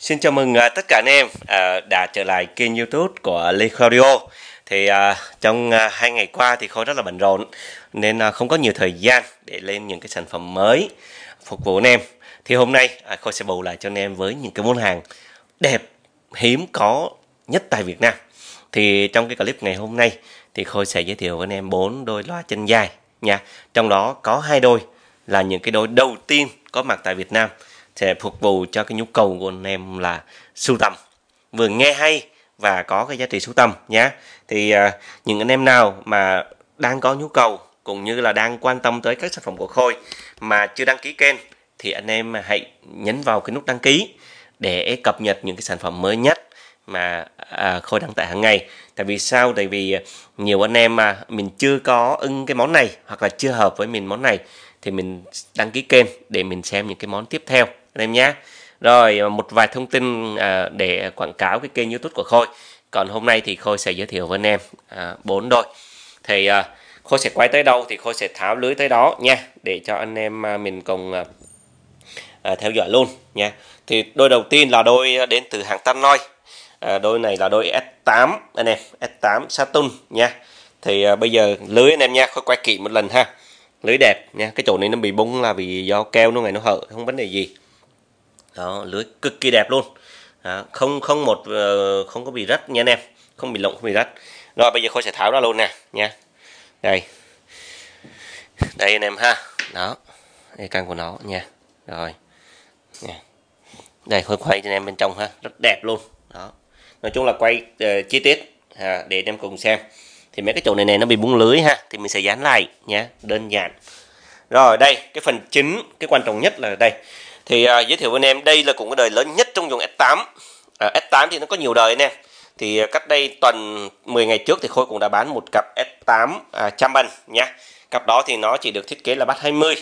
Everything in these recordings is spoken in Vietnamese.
Xin chào mừng uh, tất cả anh em uh, đã trở lại kênh YouTube của Lê Claudio. Thì uh, trong uh, hai ngày qua thì Khôi rất là bận rộn nên uh, không có nhiều thời gian để lên những cái sản phẩm mới phục vụ anh em. Thì hôm nay uh, Khôi sẽ bù lại cho anh em với những cái món hàng đẹp hiếm có nhất tại Việt Nam. Thì trong cái clip ngày hôm nay thì Khôi sẽ giới thiệu với anh em bốn đôi loa chân dài nha. Trong đó có hai đôi là những cái đôi đầu tiên có mặt tại Việt Nam sẽ phục vụ cho cái nhu cầu của anh em là sưu tầm vừa nghe hay và có cái giá trị sưu tầm nhé thì à, những anh em nào mà đang có nhu cầu cũng như là đang quan tâm tới các sản phẩm của Khôi mà chưa đăng ký kênh thì anh em hãy nhấn vào cái nút đăng ký để cập nhật những cái sản phẩm mới nhất mà à, Khôi đăng tải hàng ngày. Tại vì sao? Tại vì nhiều anh em mà mình chưa có ưng cái món này hoặc là chưa hợp với mình món này thì mình đăng ký kênh để mình xem những cái món tiếp theo anh em nhé rồi một vài thông tin à, để quảng cáo cái kênh youtube của khôi còn hôm nay thì khôi sẽ giới thiệu với anh em à, bốn à, đôi thì à, khôi sẽ quay tới đâu thì khôi sẽ tháo lưới tới đó nha để cho anh em à, mình cùng à, à, theo dõi luôn nha thì đôi đầu tiên là đôi đến từ hàng Tannoy à, đôi này là đôi S8 anh em S8 Saturn nha thì à, bây giờ lưới anh em nha khôi quay kỹ một lần ha lưới đẹp nha cái chỗ này nó bị bung là vì do keo nó này nó hở không vấn đề gì đó lưới cực kỳ đẹp luôn đó, không không một ờ, không có bị rách nha anh em không bị lỏng không bị rách rồi bây giờ khôi sẽ tháo ra luôn nè nha đây đây anh em ha đó đây căn của nó nha rồi nha. đây khôi quay cho anh em bên trong ha rất đẹp luôn đó nói chung là quay uh, chi tiết à, để anh em cùng xem thì mấy cái chỗ này này nó bị bung lưới ha thì mình sẽ dán lại nha đơn giản rồi đây cái phần chính cái quan trọng nhất là đây thì à, giới thiệu với anh em đây là cũng cái đời lớn nhất trong dòng S8 à, S8 thì nó có nhiều đời anh em thì à, cách đây tuần 10 ngày trước thì Khôi cũng đã bán một cặp S8 à, trăm bần nhá cặp đó thì nó chỉ được thiết kế là bắt 20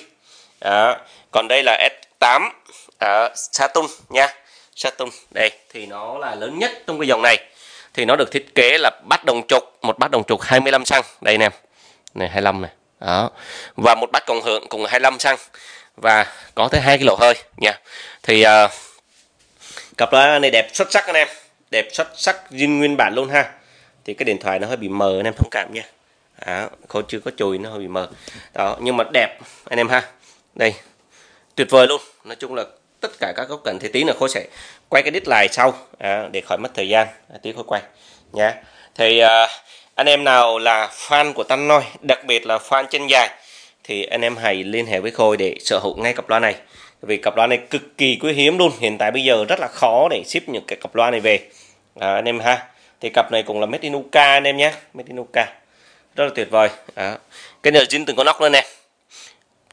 à, còn đây là S8 à, Saturn nha Saturn đây thì nó là lớn nhất trong cái dòng này thì nó được thiết kế là bát đồng trục một bát đồng trục 25 xăng đây nè này 25 này đó và một bát cộng hưởng cùng 25 xăng và có tới hai cái lỗ hơi nha thì uh, cặp loa này đẹp xuất sắc anh em đẹp xuất sắc zin nguyên bản luôn ha thì cái điện thoại nó hơi bị mờ anh em thông cảm nha à khối chưa có chùi nó hơi bị mờ đó nhưng mà đẹp anh em ha đây tuyệt vời luôn nói chung là tất cả các góc cạnh thì tí là khối sẽ quay cái đít lại sau à, để khỏi mất thời gian à, tí khối quay nhé thì à, anh em nào là fan của tân noi đặc biệt là fan chân dài thì anh em hãy liên hệ với Khôi để sở hữu ngay cặp loa này vì cặp loa này cực kỳ quý hiếm luôn hiện tại bây giờ rất là khó để ship những cái cặp loa này về à, anh em ha thì cặp này cũng là made in UK anh em nhé made in UK rất là tuyệt vời à. cái nhựa zin từng con ốc luôn nè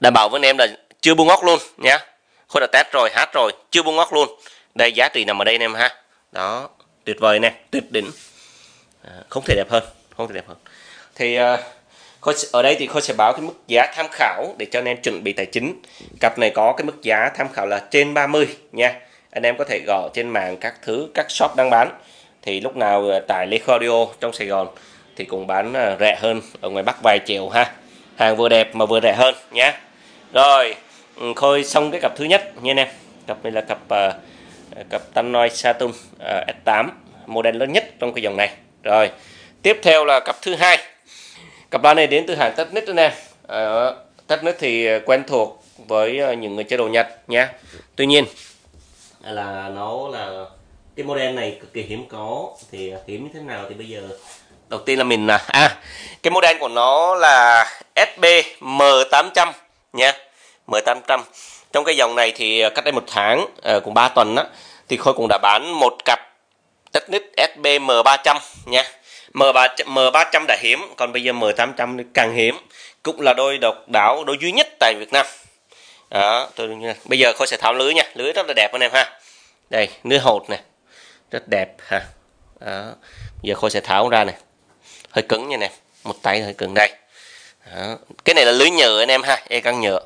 đảm bảo với anh em là chưa buông ốc luôn nhé Khôi đã test rồi hát rồi chưa buông ốc luôn đây giá trị nằm ở đây anh em ha đó tuyệt vời nè tuyệt đỉnh à, không thể đẹp hơn không thể đẹp hơn thì uh, kho, ở đây thì kho sẽ báo cái mức giá tham khảo để cho anh em chuẩn bị tài chính cặp này có cái mức giá tham khảo là trên 30 nha anh em có thể gõ trên mạng các thứ các shop đang bán thì lúc nào ờ, tại Lê Audio trong Sài Gòn thì cũng bán ờ, rẻ hơn ở ngoài Bắc vài triệu ha hàng vừa đẹp mà vừa rẻ hơn nhé rồi ừ, khôi xong cái cặp thứ nhất nha anh em cặp này là cặp uh, cặp Tannoy Saturn uh, S8 model lớn nhất trong cái dòng này rồi tiếp theo là cặp thứ hai Cặp lá này đến từ hãng Technic anh em. À, Technic thì ờ, quen thuộc với ờ, những người chơi đồ Nhật nha. Tuy nhiên là nó là cái model này cực kỳ hiếm có thì ờ, hiếm như thế nào thì bây giờ đầu tiên là mình là à, cái model của nó là SB M800 nha. M800. Trong cái dòng này thì cách đây một tháng à, cũng 3 tuần á thì Khôi cũng đã bán một cặp Technic SB M300 nha M3 300 đã hiếm còn bây giờ M800 càng hiếm cũng là đôi độc đáo đôi duy nhất tại Việt Nam đó tôi bây giờ khôi sẽ tháo lưới nha lưới rất là đẹp anh em ha đây lưới hột này rất đẹp ha đó. bây giờ khôi sẽ tháo ra này hơi cứng nha nè một tay hơi cứng đây đó. cái này là lưới nhựa anh em ha e căng nhựa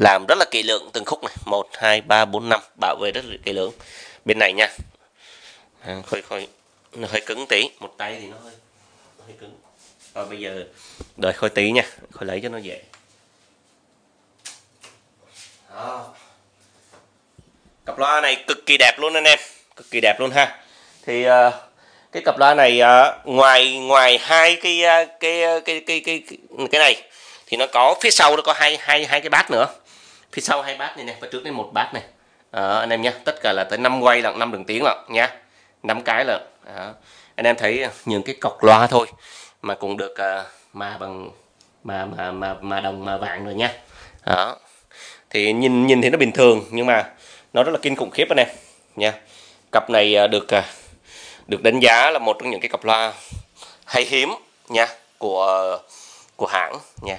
làm rất là kỹ lượng từng khúc này một hai ba bốn năm bảo vệ rất là kỹ lượng. bên này nha à, khôi khôi nó hơi cứng tí một tay thì nó hơi hơi cứng rồi bây giờ đợi khôi tí nha khôi lấy cho nó dễ đó. cặp loa này cực kỳ đẹp luôn anh em cực kỳ đẹp luôn ha thì ờ, cái cặp loa này ờ, ngoài ngoài hai cái, ờ, cái, cái cái cái cái cái này thì nó có phía sau nó có hai hai hai cái bát nữa phía sau hai bát này nè và trước đây một bát này à, anh em nhé tất cả là tới năm quay lận năm đường tiếng lận nha nắm cái là đó. anh em thấy những cái cọc loa thôi mà cũng được uh, à, mà bằng mà mà mà mà đồng mà vàng rồi nha đó thì nhìn nhìn thì nó bình thường nhưng mà nó rất là kinh khủng khiếp anh em nha cặp này à, được à, được đánh giá là một trong những cái cặp loa hay hiếm nha của của hãng nha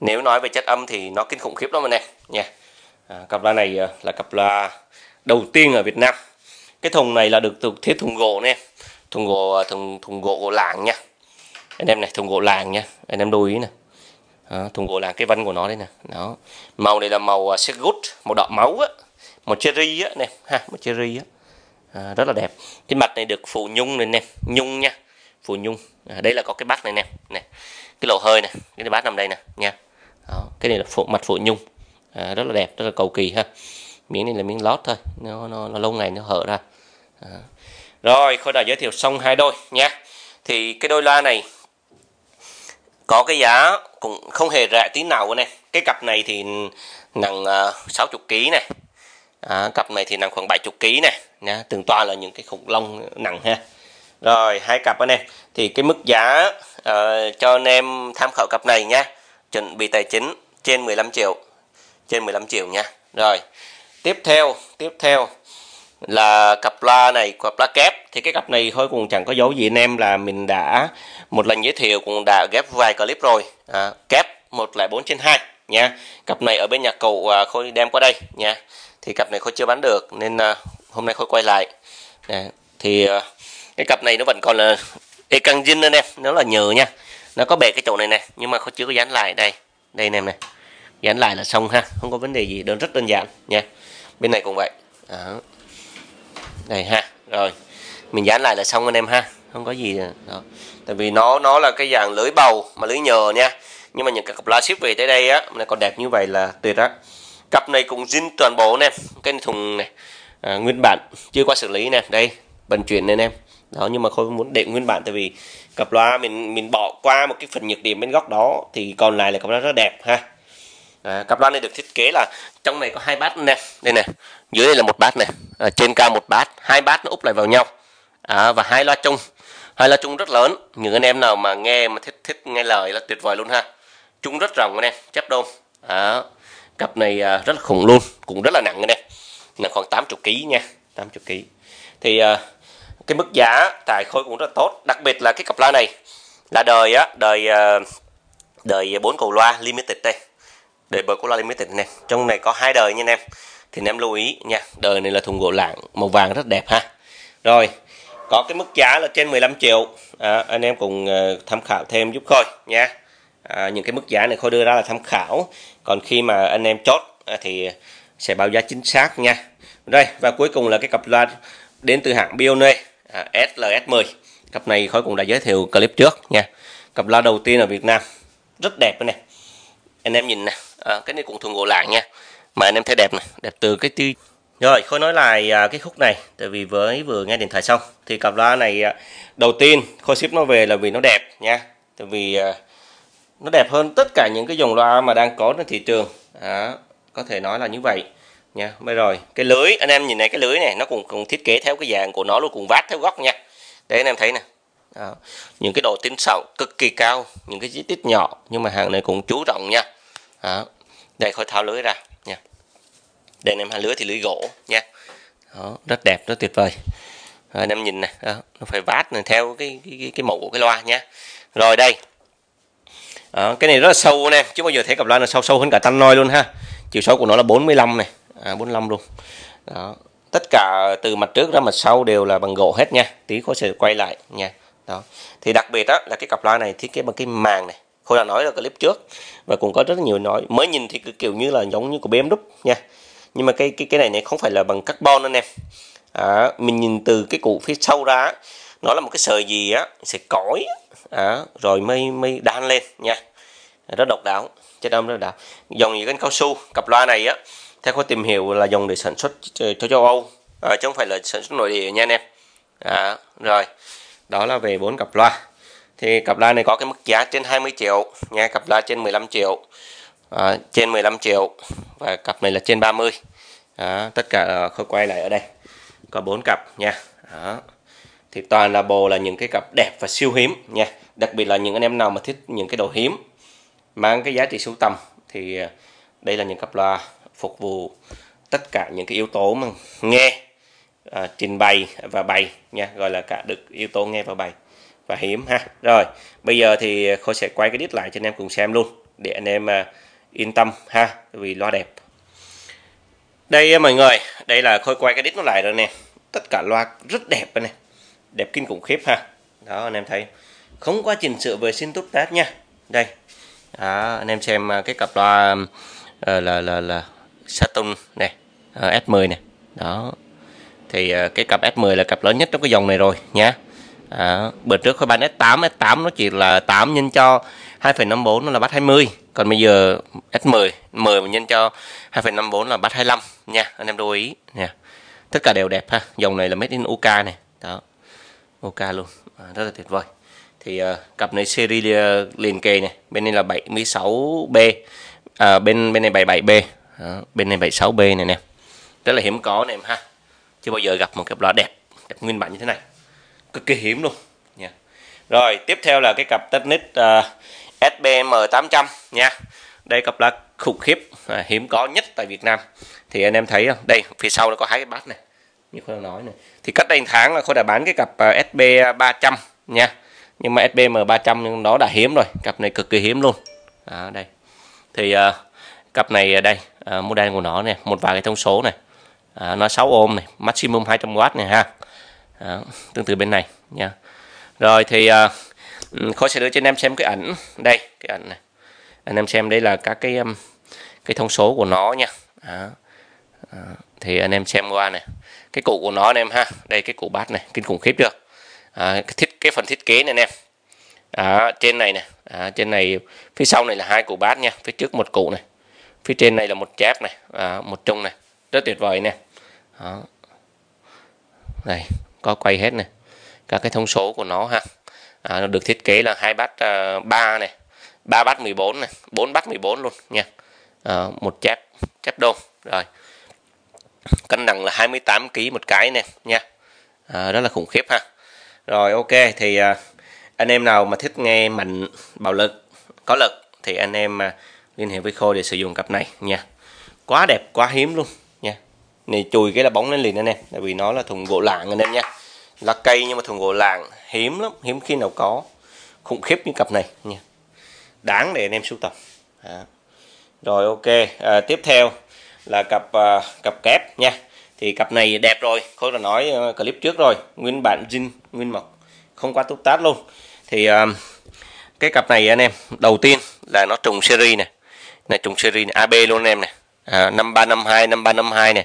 nếu nói về chất âm thì nó kinh khủng khiếp lắm anh em nha à, cặp loa này là cặp loa đầu tiên ở Việt Nam cái thùng này là được từ thiết thùng gỗ nè thùng gỗ à, thùng thùng gỗ làng nha anh em này thùng gỗ làng nha anh em lưu ý nè đó, thùng gỗ làng cái vân của nó đây nè đó màu này là màu sét à, gút màu đỏ máu á màu cherry á nè ha màu cherry á à, rất là đẹp cái mặt này được phủ nhung này nè nhung nha phủ nhung à, đây là có cái bát này nè nè cái lỗ hơi nè cái bát nằm đây nè nha đó, cái này là phủ mặt phủ nhung à, rất là đẹp rất là cầu kỳ ha miếng này là miếng lót thôi nó nó, nó lâu ngày nó hở ra Ờ. rồi khôi đã giới thiệu xong hai đôi nha thì cái đôi loa này có cái giá cũng không hề rẻ tí nào của này cái cặp này thì nặng uh, 60 kg này à, cặp này thì nặng khoảng 70 kg này nha từng toàn là những cái khủng long nặng ha rồi hai cặp anh em thì cái mức giá uh, cho anh em tham khảo cặp này nha chuẩn bị tài chính trên 15 triệu trên 15 triệu nha rồi tiếp theo tiếp theo là cặp loa này cặp loa kép thì cái cặp này thôi cũng chẳng có dấu gì anh em là mình đã một lần giới thiệu cũng đã ghép vài clip rồi à, kép 104 trên 2 nha cặp này ở bên nhà cậu à, khôi đem qua đây nha thì cặp này khôi chưa bán được nên à, hôm nay khôi quay lại à, thì à, cái cặp này nó vẫn còn là e căng zin anh em nó là nhựa nha nó có bè cái chỗ này nè nhưng mà khôi chưa có dán lại đây đây anh em này dán lại là xong ha không có vấn đề gì đơn rất đơn giản nha bên này cũng vậy Đó đây ha rồi mình dán lại là xong anh em ha không có gì đó tại vì nó nó là cái dạng lưới bầu mà lưới nhờ nha nhưng mà những cái cặp lá ship về tới đây á này còn đẹp như vậy là tuyệt á cặp này cũng zin toàn bộ anh em cái thùng này à, nguyên bản chưa qua xử lý nè đây vận chuyển lên em đó nhưng mà không muốn để nguyên bản tại vì cặp loa mình mình bỏ qua một cái phần nhược điểm bên góc đó thì còn lại là cặp loa rất đẹp ha à, cặp loa này được thiết kế là trong này có hai bát nè đây này dưới đây là một bát này à, trên cao một bát hai bát nó úp lại vào nhau à, và hai loa chung hai loa chung rất lớn những anh em nào mà nghe mà thích thích nghe lời là tuyệt vời luôn ha chung rất rộng anh em chép đôn à, cặp này à, rất là khủng luôn cũng rất là nặng anh em là khoảng 80 kg nha 80 kg thì à, cái mức giá tại khôi cũng rất tốt đặc biệt là cái cặp loa này là đời á đời à, đời bốn cầu loa limited đây để bờ của Limited anh em trong này có hai đời nha anh em thì anh em lưu ý nha đời này là thùng gỗ lạng màu vàng rất đẹp ha rồi có cái mức giá là trên 15 triệu à, anh em cùng ờ, tham khảo thêm giúp Khôi nha à, những cái mức giá này Khôi đưa ra là tham khảo còn khi mà anh em chốt à, thì sẽ báo giá chính xác nha đây và cuối cùng là cái cặp loa đến từ hãng Bione à, SLS10 cặp này Khôi cũng đã giới thiệu clip trước nha cặp loa đầu tiên ở Việt Nam rất đẹp này anh em nhìn nè à, cái này cũng thường gỗ lại nha mà anh em thấy đẹp này đẹp từ cái tư rồi khôi nói lại à, cái khúc này tại vì với vừa nghe điện thoại xong thì cặp loa này à, đầu tiên khôi ship nó về là vì nó đẹp nha tại vì à, nó đẹp hơn tất cả những cái dòng loa mà đang có trên thị trường đó, có thể nói là như vậy nha bây rồi cái lưới anh em nhìn này cái lưới này nó cũng cũng thiết kế theo cái dạng của nó luôn cùng vát theo góc nha để anh em thấy nè đó. những cái độ tính sẵn cực kỳ cao những cái chi tiết nhỏ nhưng mà hàng này cũng chú trọng nha đó. đây khôi tháo lưới ra nha đây em hai lưới thì lưới gỗ nha đó. rất đẹp rất tuyệt vời rồi, em nhìn này đó. nó phải vát này theo cái cái cái, cái mẫu của cái loa nha rồi đây đó. cái này rất là sâu nè, em chứ bao giờ thấy cặp loa nó sâu sâu hơn cả tan noi luôn ha chiều sâu của nó là 45 này à, 45 luôn đó tất cả từ mặt trước ra mặt sau đều là bằng gỗ hết nha tí có sẽ quay lại nha đó thì đặc biệt đó là cái cặp loa này thiết kế bằng cái màng này khôi đã nói ở clip trước và cũng có rất nhiều nói mới nhìn thì cứ kiểu như là giống như của BMW nha nhưng mà cái cái cái này này không phải là bằng carbon anh em à, mình nhìn từ cái cụ phía sau ra nó là một cái sợi gì á sợi cõi à, rồi mới mới đan lên nha rất độc đáo chất âm rất độc đáo dòng gì cái cao su cặp loa này á theo có tìm hiểu là dòng để sản xuất cho châu Âu à, chứ không phải là sản xuất nội địa nha anh em à, rồi đó là về bốn cặp loa thì cặp loa này có cái mức giá trên 20 triệu nha cặp loa trên 15 triệu à, trên 15 triệu và cặp này là trên 30 đó, tất cả khôi quay lại ở đây có bốn cặp nha đó. thì toàn là bồ là những cái cặp đẹp và siêu hiếm nha đặc biệt là những anh em nào mà thích những cái đồ hiếm mang cái giá trị sưu tầm thì à, đây là những cặp loa phục vụ tất cả những cái yếu tố mà nghe à, trình bày và bày nha gọi là cả được yếu tố nghe và bày và hiếm ha rồi bây giờ thì khôi sẽ quay cái đít lại cho anh em cùng xem luôn để anh em à, yên tâm ha vì loa đẹp đây mọi người đây là khôi quay cái đít nó lại rồi nè tất cả loa rất đẹp này đẹp kinh khủng khiếp ha đó anh em thấy không quá trình sửa vệ sinh tốt tát nha đây đó, anh em xem à, cái cặp loa uh, là là là Saturn này S10 này đó thì ờ, cái cặp S10 là cặp lớn nhất trong cái dòng này rồi nha à, bữa trước khối 3 S8 S8 nó chỉ là 8 nhân cho 2,54 nó là bát 20 còn bây giờ S10 10 mình nhân cho 2,54 là bát 25 nha anh em lưu ý nha tất cả đều đẹp ha dòng này là made in UK này đó Uk luôn à, rất là tuyệt vời thì uh, cặp này series ờ, liền kề này bên này là 76B à, bên bên này 77B à, bên này 76B này nè rất là hiếm có nè em ha chưa bao giờ gặp một cặp lọ đẹp đẹp nguyên bản như thế này cực kỳ hiếm luôn nha rồi tiếp theo là cái cặp Technic uh, SBM 800 nha đây cặp là khủng khiếp à, hiếm có nhất tại Việt Nam thì anh em thấy không đây phía sau nó có hai cái bát này như Khôi nói này thì cách đây tháng là Khôi đã bán cái cặp uh, SB 300 nha nhưng mà SBM 300 nhưng nó đã hiếm rồi cặp này cực kỳ hiếm luôn à, đây thì uh, cặp này đây uh, model của nó này một vài cái thông số này à, nó 6 ohm này maximum 200W này ha à, tương tự bên này nha rồi thì à, ừ, Khôi sẽ đưa cho anh em xem cái ảnh đây cái ảnh này anh em xem đây là các cái um, cái thông số của nó nha à, à, thì anh em xem qua này cái cụ của nó anh em ha đây cái cụ bát này kinh khủng khiếp chưa? à, thiết cái phần thiết kế này anh em à, trên này nè à, trên này phía sau này là hai cụ bát nha phía trước một cụ này phía trên này là một chép này à, một trung này rất tuyệt vời nè đó. này có quay hết này, các cái thông số của nó ha à, nó được thiết kế là hai bát uh, 3 này 3 bát 14 này 4 bát 14 luôn nha à, một chép chép đô rồi cân nặng là 28 kg một cái nè nha à, rất là khủng khiếp ha rồi ok thì à, anh em nào mà thích nghe mạnh bạo lực có lực thì anh em à, liên hệ với Khôi để sử dụng cặp này nha quá đẹp quá hiếm luôn này chùi cái là bóng lên liền anh em tại vì nó là thùng gỗ lạng anh em nha lá cây nhưng mà thùng gỗ lạng hiếm lắm hiếm khi nào có khủng khiếp như cặp này nha đáng để anh em sưu tầm à. rồi ok à, tiếp theo là cặp à, cặp kép nha thì cặp này đẹp rồi khôi là nói uh, clip trước rồi nguyên bản zin nguyên mộc không qua túc tát luôn thì uh, cái cặp này anh em đầu tiên là nó trùng series này này trùng series này, AB luôn anh em này năm năm năm ba hai à, 5352 5352 này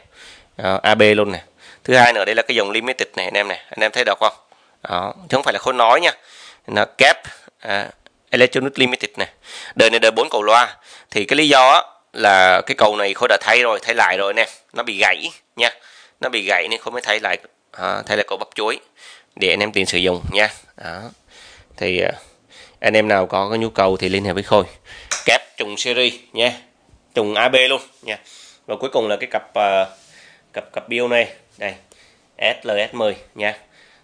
AB luôn này thứ hai nữa đây là cái dòng limited này anh em này anh em thấy được không đó chứ không phải là khối nói nha là cap à, electronic limited này đời này đời bốn cầu loa thì cái lý do á, là cái cầu này khối đã thay rồi thay lại rồi anh em. nó bị gãy nha nó bị gãy nên không mới thay lại à, thay lại cầu bắp chuối để anh em tiền sử dụng nha đó thì à, anh em nào có cái nhu cầu thì liên hệ với khôi kép trùng series nha trùng ab luôn nha và cuối cùng là cái cặp uh, cặp cặp bill này đây SLS10 nha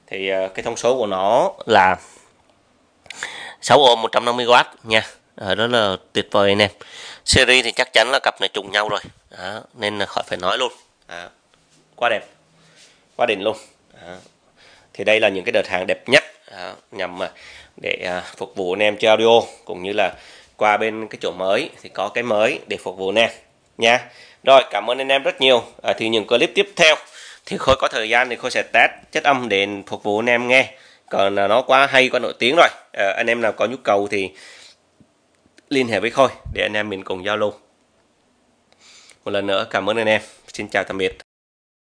thì ờ, cái thông số của nó là 6 ohm 150W nha đó ờ, là tuyệt vời anh em series thì chắc chắn là cặp này trùng nhau rồi đó, nên là khỏi phải nói luôn đó, quá đẹp quá đỉnh luôn đó. thì đây là những cái đợt hàng đẹp nhất đó, nhằm để à, phục vụ anh em chơi audio cũng như là qua bên cái chỗ mới thì có cái mới để phục vụ anh em nha rồi cảm ơn anh em rất nhiều à, thì những clip tiếp theo thì khôi có thời gian thì khôi sẽ test chất âm để phục vụ anh em nghe còn là nó quá hay quá nổi tiếng rồi à, anh em nào có nhu cầu thì liên hệ với khôi để anh em mình cùng giao lưu một lần nữa cảm ơn anh em xin chào tạm biệt